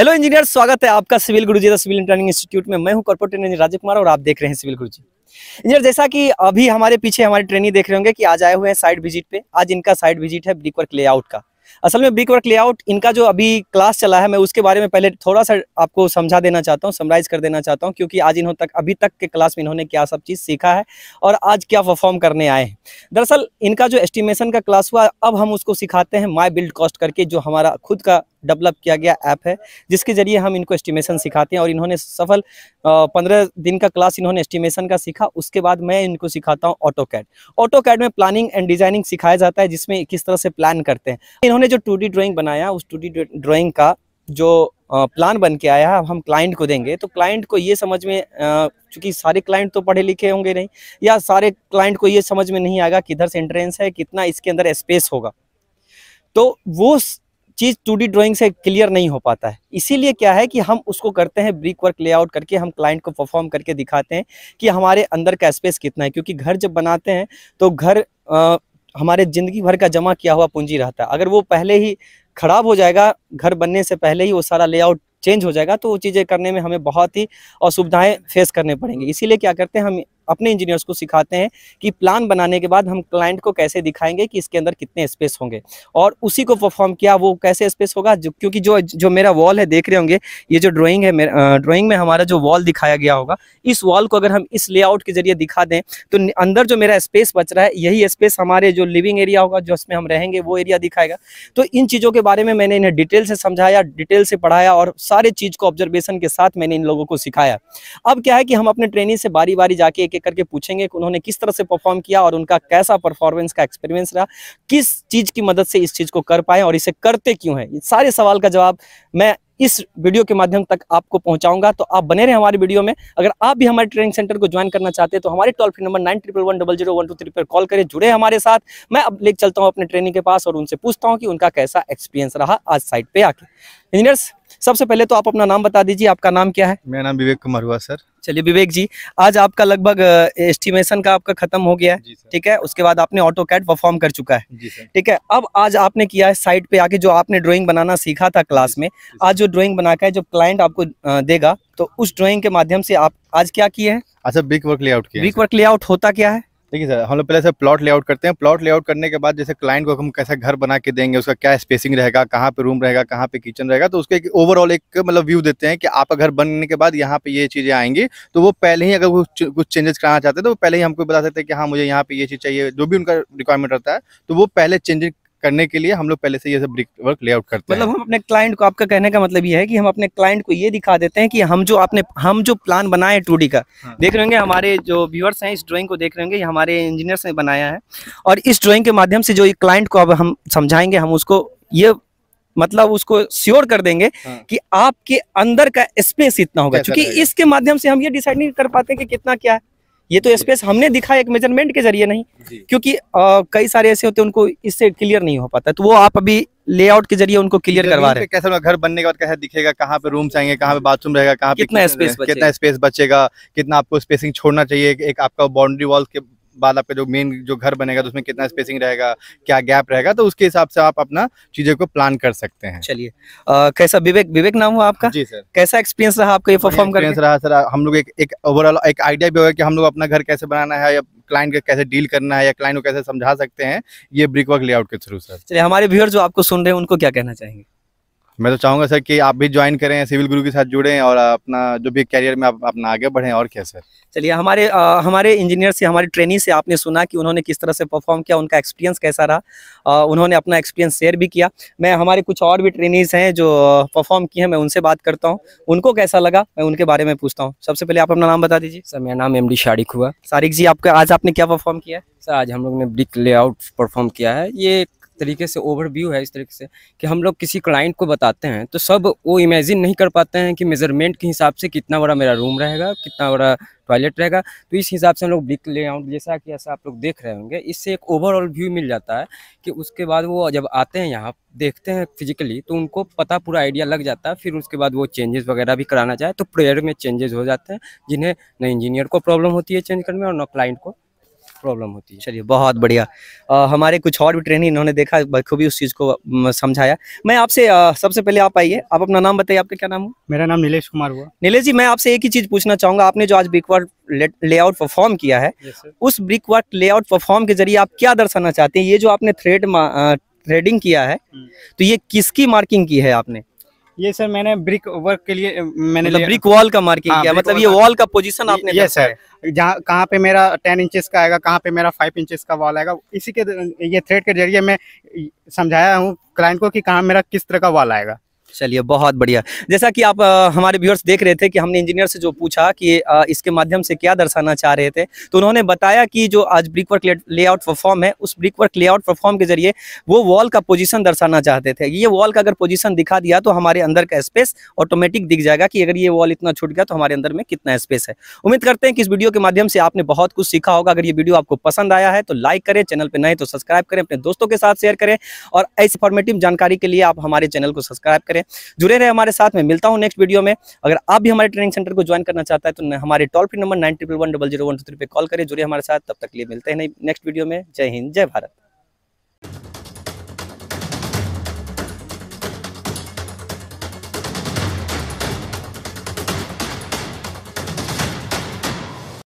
Hello engineer स्वागत है आपका civil Guruji civil training institute में मैं हूं कॉर्पोरेट इंजीनियर राजीव कुमार और आप देख रहे हैं सिविल गुरुजी इंजीनियर जैसा कि अभी हमारे पीछे हमारे ट्रेनिंग देख रहे होंगे कि आज आए हुए हैं साइट विजिट पे आज इनका साइट विजिट है ब्रिकवर्क लेआउट का असल में बिग वर्क लेआउट इनका जो अभी क्लास चला है मैं उसके बारे में पहले थोड़ा सा आपको समझा देना चाहता हूँ समराइज कर देना चाहता हूँ क्योंकि आज इन्हों तक अभी तक के क्लास में इन्होंने क्या सब चीज़ सीखा है और आज क्या परफॉर्म करने आए हैं दरअसल इनका जो एस्टिमेशन का क्लास हुआ अब हम उसको सिखाते हैं माई बिल्ड कॉस्ट करके जो हमारा खुद का डेवलप किया गया ऐप है जिसके ज़रिए हम इनको एस्टिमेशन सिखाते हैं और इन्होंने सफल पंद्रह दिन का क्लास इन्होंने एस्टिमेशन का सीखा उसके बाद मैं इनको सिखाता हूँ ऑटो कैड ऑटो कैड में प्लानिंग एंड डिज़ाइनिंग सिखाया जाता है जिसमें किस तरह से प्लान करते हैं इन्होंने जो टू डी ड्राॅइंग बनाया उस टू डी ड्राॅइंग का जो प्लान बन के आया है हम क्लाइंट को देंगे तो क्लाइंट को ये समझ में चूंकि सारे क्लाइंट तो पढ़े लिखे होंगे नहीं या सारे क्लाइंट को ये समझ में नहीं आएगा किधर से एंट्रेंस है कितना इसके अंदर स्पेस होगा तो वो चीज़ टू डी ड्राइंग से क्लियर नहीं हो पाता है इसीलिए क्या है कि हम उसको करते हैं ब्रिक वर्क लेआउट करके हम क्लाइंट को परफॉर्म करके दिखाते हैं कि हमारे अंदर का स्पेस कितना है क्योंकि घर जब बनाते हैं तो घर आ, हमारे ज़िंदगी भर का जमा किया हुआ पूंजी रहता है अगर वो पहले ही ख़राब हो जाएगा घर बनने से पहले ही वो सारा लेआउट चेंज हो जाएगा तो वो चीज़ें करने में हमें बहुत ही असुविधाएं फेस करने पड़ेंगी इसीलिए क्या करते हैं हम अपने इंजीनियर्स को सिखाते हैं कि प्लान बनाने के बाद हम क्लाइंट को कैसे दिखाएंगे कि इसके अंदर कितने स्पेस होंगे और उसी को परफॉर्म किया वो कैसे स्पेस होगा जो क्योंकि जो जो मेरा वॉल है देख रहे होंगे ये जो ड्राइंग है ड्राइंग में हमारा जो वॉल दिखाया गया होगा इस वॉल को अगर हम इस लेआउट के जरिए दिखा दें तो अंदर जो मेरा स्पेस बच रहा है यही स्पेस हमारे जो लिविंग एरिया होगा जो उसमें हम रहेंगे वो एरिया दिखाएगा तो इन चीज़ों के बारे में मैंने इन्हें डिटेल से समझाया डिटेल से पढ़ाया और सारे चीज़ को ऑब्जर्वेशन के साथ मैंने इन लोगों को सिखाया अब क्या है कि हम अपने ट्रेनिंग से बारी बारी जाके एक एक करके पूछेंगे कि उन्होंने किस तरह से परफॉर्म किया और उनका कैसा परफॉर्मेंस का एक्सपीरियंस रहा किस चीज़ की मदद से इस चीज़ को कर पाए और इसे करते क्यों है सारे सवाल का जवाब मैं इस वीडियो के माध्यम तक आपको पहुंचाऊंगा तो आप बने रहे हमारे वीडियो में अगर आप भी हमारे ट्रेनिंग सेंटर को ज्वाइन करना चाहते हैं तो हमारे toll free number nine triple one double zero one two three पर कॉल करें जुड़े हमारे साथ मैं अब लेकर चलता हूं अपने ट्रेनिंग के पास और उनसे पूछता हूं कि उनका कैसा एक्सपीरियंस रहा आज साइट पे आके इंजीनियर्स सबसे पहले तो आप अपना नाम बता दीजिए आपका नाम क्या है मेरा नाम विवेक कुमार हुआ सर चलिए विवेक जी आज आपका लगभग एस्टिमेशन का आपका खत्म हो गया है ठीक है उसके बाद आपने ऑटो कैट परफॉर्म कर चुका है ठीक है अब आज आपने किया है साइट पे आके जो आपने ड्राइंग बनाना सीखा था क्लास में आज जो ड्राइंग बना है जो क्लाइंट आपको देगा तो उस ड्राइंग के माध्यम से आप आज क्या किए हैं अच्छा brick work layout brick work layout होता क्या है देखिए सर हम लोग पहले सर प्लॉट लेआउट करते हैं प्लॉट लेआउट करने के बाद जैसे क्लाइंट को हम कैसा घर बना के देंगे उसका क्या स्पेसिंग रहेगा कहाँ पे रूम रहेगा कहाँ पे किचन रहेगा तो उसके एक ओवरऑल एक मतलब व्यू देते हैं कि आपका घर बनने के बाद यहाँ पे ये चीज़ें आएंगी तो वो पहले ही अगर कुछ कुछ चेंजेस कराना चाहते हैं तो वो पहले ही हमको बता सकते हैं कि हाँ मुझे यहाँ पे ये चीज़ चाहिए जो भी उनका रिक्वायरमेंट रहता है तो वो पहले चेंजेस करने के लिए हम लोग पहले से ये सब ब्रिक वर्क लेआउट करते मतलब हैं मतलब हम अपने क्लाइंट को आपका कहने का मतलब ये है कि हम अपने क्लाइंट को ये दिखा देते हैं कि हम जो आपने हम जो प्लान बनाए हैं टू का हाँ। देख रहे होंगे हमारे जो व्यूअर्स हैं इस ड्राइंग को देख रहे होंगे ये हमारे इंजीनियर्स ने बनाया है और इस ड्राइंग के माध्यम से जो ये क्लाइंट को अब हम समझाएंगे हम उसको ये मतलब उसको श्योर कर देंगे हाँ। कि आपके अंदर का स्पेस इतना होगा क्योंकि इसके माध्यम से हम ये डिसाइड नहीं कर पाते कि कितना क्या है ये तो स्पेस हमने दिखा एक मेजरमेंट के जरिए नहीं क्योंकि आ, कई सारे ऐसे होते हैं उनको इससे क्लियर नहीं हो पाता तो वो आप अभी लेआउट के जरिए उनको क्लियर करवा रहे हैं कैसे मतलब घर बनने के बाद कैसे दिखेगा कहाँ पे रूम चाहिए कहाँ पे बाथरूम रहेगा कहाँ पे कितना स्पेस कितना स्पेस बचेगा कितना आपको स्पेसिंग छोड़ना चाहिए एक आपका बाउंड्री वॉल के बाद आपका जो मेन जो घर बनेगा तो उसमें कितना स्पेसिंग रहेगा क्या गैप रहेगा तो उसके हिसाब से आप अपना चीज़ों को प्लान कर सकते हैं चलिए कैसा विवेक विवेक नाम हुआ आपका जी सर कैसा एक्सपीरियंस रहा आपका ये परफॉर्म कर रहा सर हम लोग एक ओवरऑल एक आइडिया भी होगा कि हम लोग अपना घर कैसे बनाना है या क्लाइंट को कैसे डील करना है या क्लाइंट को कैसे समझा सकते हैं ये ब्रिक वर्क लेआउट के थ्रू सर चलिए हमारे व्यूअर जो आपको सुन रहे हैं उनको क्या कहना चाहेंगे मैं तो चाहूंगा सर कि आप भी ज्वाइन करें सिविल गुरु के साथ जुड़ें और अपना जो भी करियर में आप अपना आगे बढ़ें और क्या सर चलिए हमारे आ, हमारे इंजीनियर से हमारे ट्रेनिंग से आपने सुना कि उन्होंने किस तरह से परफॉर्म किया उनका एक्सपीरियंस कैसा रहा आ, उन्होंने अपना एक्सपीरियंस शेयर भी किया मैं हमारे कुछ और भी ट्रेनिज हैं जो परफॉर्म किए हैं मैं उनसे बात करता हूँ उनको कैसा लगा मैं उनके बारे में पूछता हूँ सबसे पहले आप अपना नाम बता दीजिए सर मेरा नाम एम डी शारिक हुआ शारिक जी आपका आज आपने क्या परफॉर्म किया है सर आज हम लोग ने ब्रिक लेआउट परफॉर्म किया है ये तरीके से ओवरव्यू है इस तरीके से कि हम लोग किसी क्लाइंट को बताते हैं तो सब वो इमेजिन नहीं कर पाते हैं कि मेजरमेंट के हिसाब से कितना बड़ा मेरा रूम रहेगा कितना बड़ा टॉयलेट रहेगा तो इस हिसाब से हम लोग ब्रिक लेआउट जैसा कि ऐसा आप लोग देख रहे होंगे इससे एक ओवरऑल व्यू मिल जाता है कि उसके बाद वो जब आते हैं यहाँ देखते हैं फिजिकली तो उनको पता पूरा आइडिया लग जाता है फिर उसके बाद वो चेंजेस वगैरह भी कराना चाहे तो प्रेयर में चेंजेस हो जाते हैं जिन्हें न इंजीनियर को प्रॉब्लम होती है चेंज करने में और न क्लाइंट को प्रॉब्लम होती है चलिए बहुत बढ़िया आ, हमारे कुछ और भी ट्रेनिंग इन्होंने देखा बखूबी उस चीज़ को समझाया मैं आपसे सबसे पहले आप आइए आप अपना नाम बताइए आपका क्या नाम हो मेरा नाम नीलेश कुमार हुआ नीलेश जी मैं आपसे एक ही चीज़ पूछना चाहूँगा आपने जो आज ब्रिक वर्क लेआउट परफॉर्म किया है उस ब्रिक वर्क लेआउट परफॉर्म के जरिए आप क्या दर्शाना चाहते हैं ये जो आपने थ्रेड थ्रेडिंग किया है हम्म। तो ये किसकी मार्किंग की है आपने ये सर मैंने ब्रिक वर्क के लिए मैंने मतलब ब्रिक वॉल का मार्किंग हाँ, किया मतलब ये वॉल का पोजीशन आपने ये सर जहाँ कहाँ पे मेरा टेन इंचेस का आएगा कहाँ पे मेरा फाइव इंचेस का वॉल आएगा इसी के ये थ्रेड के जरिए मैं समझाया हूँ क्लाइंट को कि कहाँ मेरा किस तरह का वॉल आएगा चलिए बहुत बढ़िया जैसा कि आप आ, हमारे व्यूअर्स देख रहे थे कि हमने इंजीनियर से जो पूछा कि आ, इसके माध्यम से क्या दर्शाना चाह रहे थे तो उन्होंने बताया कि जो आज ब्रिक वर्क लेआउट परफॉर्म है उस ब्रिक वर्क लेआउट परफॉर्म के जरिए वो वॉल का पोजीशन दर्शाना चाहते थे ये वॉल का अगर पोजिशन दिखा दिया तो हमारे अंदर का स्पेस ऑटोमेटिक दिख जाएगा कि अगर ये वॉल इतना छूट गया तो हमारे अंदर में कितना स्पेस है उम्मीद करते हैं कि इस वीडियो के माध्यम से आपने बहुत कुछ सीखा होगा अगर ये वीडियो आपको पसंद आया है तो लाइक करें चैनल पर नए तो सब्सक्राइब करें अपने दोस्तों के साथ शेयर करें और ऐसी फॉर्मेटिव जानकारी के लिए आप हमारे चैनल को सब्सक्राइब करें करें जुड़े रहे हमारे साथ में मिलता हूँ नेक्स्ट वीडियो में अगर आप भी हमारे ट्रेनिंग सेंटर को ज्वाइन करना चाहता है तो हमारे toll free number nine triple one double zero one two three पे कॉल करें जुड़े हमारे साथ तब तक लिए मिलते हैं नेक्स्ट वीडियो में जय हिंद जय भारत